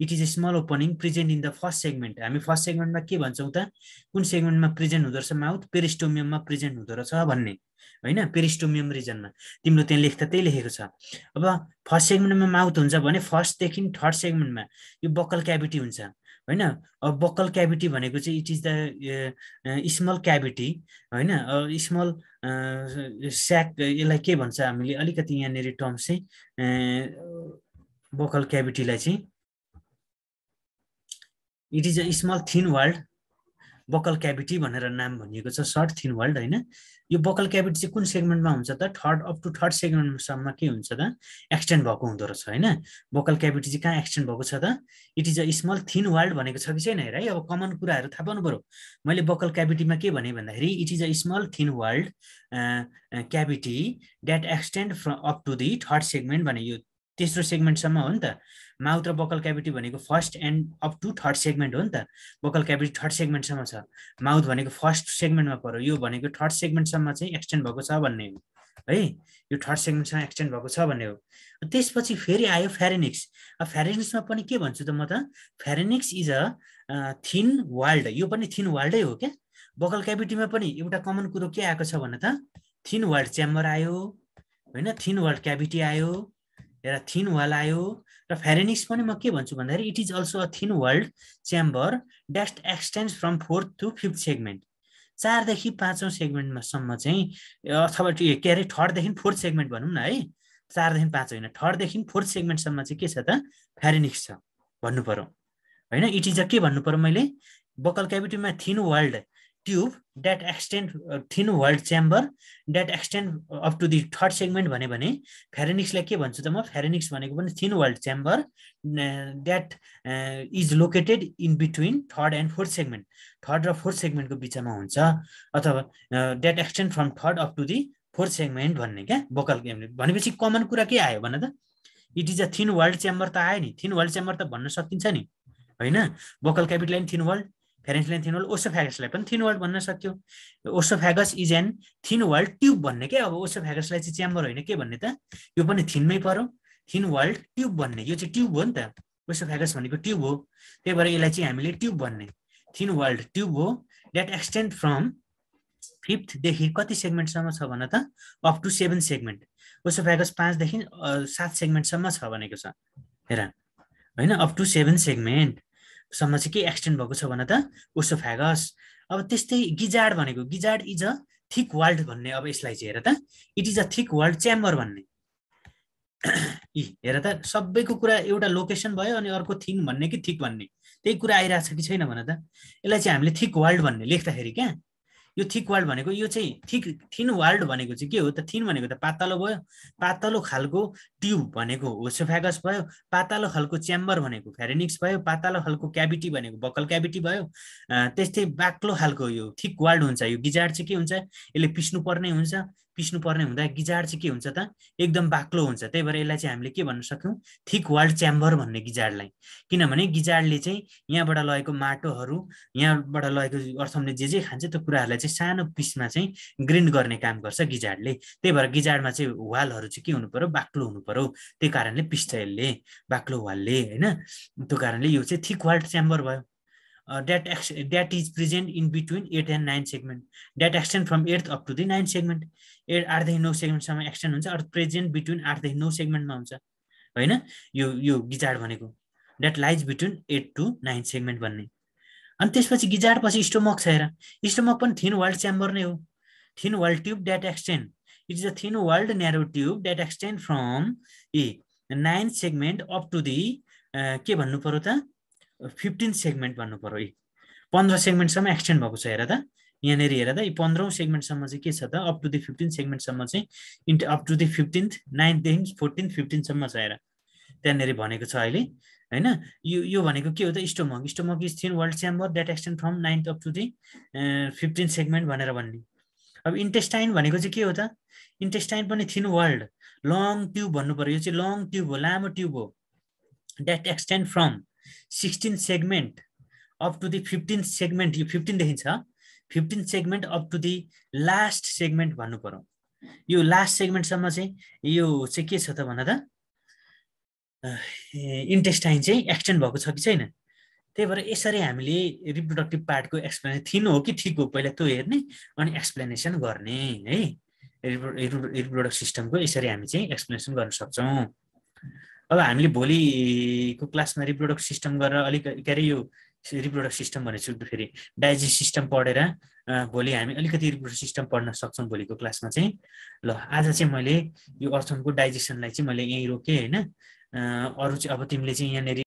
A: it is small opening present in the first segment हामी फर्स्ट सेगमेन्टमा के भन्छौँ त कुन सेगमेन्टमा प्रेजेन्ट हुँदो रहेछ माउथ पेरिस्टोमियममा प्रेजेन्ट हुँदो रहेछ भन्ने होइन पेरिस्टोमियम रिजनमा तिम्रो त्यहाँ लेख्दा त्यही लेखेको छ अब फर्स्ट सेगमेन्टमा माउथ हुन्छ भने फर्स्टदेखि थर्ड सेगमेन्टमा यो बकल क्याभिटी हुन्छ होइन अब बकल क्याभिटी भनेको चाहिँ it is the small cavity होइन स्मल स्याक uh, यसलाई के भन्छ हामीले अलिकति यहाँनिर टर्म्स चाहिँ बकल uh, क्याभिटीलाई चाहिँ it is a small thin walled buccal cavity भनेर नाम भनिएको छ सर्ट थिन वर्ल्ड होइन यो बकल क्याभिटी चाहिँ कुन सेगमेन्टमा हुन्छ त थर्ड अप टु थर्ड सेगमेन्टसम्म के हुन्छ त एक्सटेन्ड भएको हुँदो रहेछ होइन बकल क्याभिटी चाहिँ कहाँ एक्सटेन्ड भएको छ त it is a small thin walled भनेको छ कि छैन हेर है अब कमन कुराहरू थाहा पाउनु पऱ्यो मैले बकल क्याभिटीमा के भने भन्दाखेरि it is a small thin walled cavity that extend from up to the third segment भने यो तेस्रो सेगमेन्टसम्म हो नि त माउथ र बकल क्याभिटी भनेको first and up to third segment हो नि त बकल क्याभिटी थर्ड सेगमेन्टसम्म छ माउथ भनेको फर्स्ट सेगमेन्टमा पऱ्यो यो भनेको थर्ड सेगमेन्टसम्म चाहिँ एक्सटेन्ड भएको छ भन्ने हो है यो थर्ड सेगमेन्टसम्म एक्सटेन्ड भएको छ भन्ने हो त्यसपछि फेरि आयो फेरेनिक्स अब फेरेनिक्समा पनि के भन्छु त म त pharynx is a thin walled यो पनि थिन वाल्डै हो क्या बकल क्याभिटीमा पनि एउटा कमन कुरो के आएको छ भने त थिन वाल्ड च्याम्बर आयो होइन थिन वाल्ड क्याभिटी आयो एउटा थिन वाल आयो र फेरेनिक्स पनि म के भन्छु भन्दाखेरि it is also a thin walled chamber that's extends from fourth to fifth segment चारदेखि पाँचौँ सेगमेन्टमासम्म चाहिँ अथवा के अरे थर्डदेखि फोर्थ सेगमेन्ट भनौँ न है चारदेखि पाँच होइन थर्डदेखि फोर्थ सेगमेन्टसम्म चाहिँ के छ त फेरेनिक्स छ भन्नु पऱ्यो होइन इट इज अ के भन्नु पऱ्यो मैले बकल क्याभिटीमा thin walled tube that extend thin walled chamber that extend up to the third segment भन्यो भने फेरेनिक्सलाई के भन्छु त म फेरेनिक्स भनेको पनि thin walled chamber that is located in between third and fourth segment third र फोर्थ सेगमेन्टको बिचमा हुन्छ अथवा that extend from third up to the fourth segment भन्ने क्या बोकल भनेपछि कमन कुरा के आयो भने त it is a thin walled chamber त आयो नि थिन वर्ल्ड च्याम्बर त भन्न सकिन्छ नि होइन buccal capital and thin walled फेरेन्सले थिन वर्ल्ड ओसोफ्यागसलाई पनि थिन वर्ल्ड भन्न सक्यो oesophagus is an thin walled tube भन्ने क्या अब ओसोफ्यागसलाई चाहिँ च्याम्बर होइन के भन्ने त यो पनि थिनमै पर्यो थिन वर्ल्ड ट्युब भन्ने यो चाहिँ ट्युब हो नि त ओसोफ्यागस भनेको ट्युब हो त्यही भएर यसलाई चाहिँ हामीले ट्युब भन्ने थिन वर्ल्ड ट्युब हो द्याट एक्सटेन्ड फ्रम फिफ्थदेखि कति सेगमेन्टसम्म छ भन त up to seven segment oesophagus पाँचदेखि सात सेगमेन्टसम्म छ भनेको छ हेर होइन अप टु सेभेन सेगमेन्ट सम्म चाहिँ के एक्सटेन्ड भएको छ भन त ओसोफ्यागस अब त्यस्तै गिजाड भनेको गिजाड इज अ थिक वर्ल्ड भन्ने अब यसलाई चाहिँ हेर त it is a thick walled chamber भन्ने यी हेर त सबैको कुरा एउटा लोकेसन भयो अनि अर्को थिङ भन्ने कि थिक भन्ने त्यही कुरा आइरहेको छ कि छैन भन त यसलाई चाहिँ हामीले थिक वर्ल्ड भन्ने लेख्दाखेरि क्या यो थिक वाल्ड भनेको यो चाहिँ थिक थिन वाल्ड भनेको चाहिँ के हो त थिन भनेको त पातलो भयो पातलो खालको ट्युब भनेको होसोफ्यागस भयो पातलो खालको च्याम्बर भनेको फेरेनिक्स भयो पातलो खालको क्याभिटी भनेको बकल क्याभिटी भयो त्यस्तै बाक्लो खालको यो थिक वाल्ड हुन्छ यो गिजार चाहिँ के हुन्छ यसले पिस्नुपर्ने हुन्छ पिस्नुपर्ने हुँदा गिजाड चाहिँ के हुन्छ त एकदम बाक्लो हुन्छ त्यही भएर यसलाई चाहिँ हामीले के भन्न सक्यौँ थिक वाल्ड च्याम्बर भन्ने गिजाडलाई किनभने गिजाडले चाहिँ यहाँबाट लगेको माटोहरू यहाँबाट लगेको अर्थमले जे जे खान्छ त्यो कुराहरूलाई चाहिँ सानो पिसमा चाहिँ ग्रिन्ड गर्ने काम गर्छ गिजाडले त्यही भएर गिजाडमा चाहिँ वालहरू चाहिँ के हुनु पऱ्यो बाक्लो हुनु पऱ्यो त्यही कारणले पिस्छ यसले बाक्लो वालले होइन त्यो कारणले यो चाहिँ थिक वाल्ड च्याम्बर भयो uh, that that is present in between 8 and 9 segment that extend from 8th up to the 9 segment 8 आठदेखि नौ सेगमेन्टसम्म एक्सटेन्ड हुन्छ अर्थ प्रेजेन्ट बिट्विन आठदेखि नौ सेगमेन्टमा हुन्छ होइन यो यो गिजाड भनेको that lies between eight to nine segment भन्ने अनि त्यसपछि गिजाड पछि स्टोमक छ हेर स्टोमक पनि थिन वर्ल्ड च्याम्बर नै हो thin walled tube that extend it is a thin walled narrow tube that extend from a nine segment up to the के भन्नु पर्यो त फिफ्टिन सेगमेन्ट भन्नु पऱ्यो है पन्ध्र सेगमेन्टसम्म एक्सटेन्ड भएको छ हेर त यहाँनिर हेर त यी पन्ध्रौँ सेगमेन्टसम्म चाहिँ के छ त अप टु दि फिफ्टिन सेगमेन्टसम्म चाहिँ इन्ट अप टु दि फिफ्टिन्थ नाइन्थदेखि फोर्टिन्थ फिफ्टिनसम्म छ हेर त्यहाँनिर भनेको छ अहिले होइन यो यो भनेको के हो त stomach stomach is thin walled chamber that extend from ninth up to the fifteen segment भनेर भन्ने अब इन्टेस्टाइन भनेको चाहिँ के हो त इन्टेस्टाइन पनि थिन वर्ल्ड लङ ट्युब भन्नु पऱ्यो यो चाहिँ लङ ट्युब हो लामो ट्युब हो that extend from sixteen segment up to the fifteen segment यो फिफ्टिनदेखि छ fifteen segment up to the last segment भन्नु पऱ्यो यो लास्ट सेगमेन्टसम्म चाहिँ यो चाहिँ के छ त भन्दा त इन्टेस्टाइन चाहिँ एक्सटेन्ड भएको छ कि छैन त्यही भएर यसरी हामीले रिप्रोडक्टिभ पार्टको एक्सप्लेनेसन थिन हो कि ठिक हो पहिला त्यो हेर्ने अनि एक्सप्लेनेसन गर्ने है रिप्रो रिप्रोडक्ट सिस्टमको यसरी हामी चाहिँ एक्सप्लेनेसन गर्न सक्छौँ अब हामीले भोलिको क्लासमा रिप्रोडक्ट सिस्टम गरेर अलिक के अरे यो रिप्रोडक्ट सिस्टम भनेर सुत्दाखेरि डाइजेस्ट सिस्टम पढेर भोलि हामी अलिकति रिप्रोडक्ट सिस्टम पढ्न सक्छौँ भोलिको क्लासमा चाहिँ ल आज चाहिँ मैले यो अर्थनको डाइजेसनलाई चाहिँ मैले यहीँ रोकेँ होइन अरू चाहिँ अब तिमीले चाहिँ यहाँनिर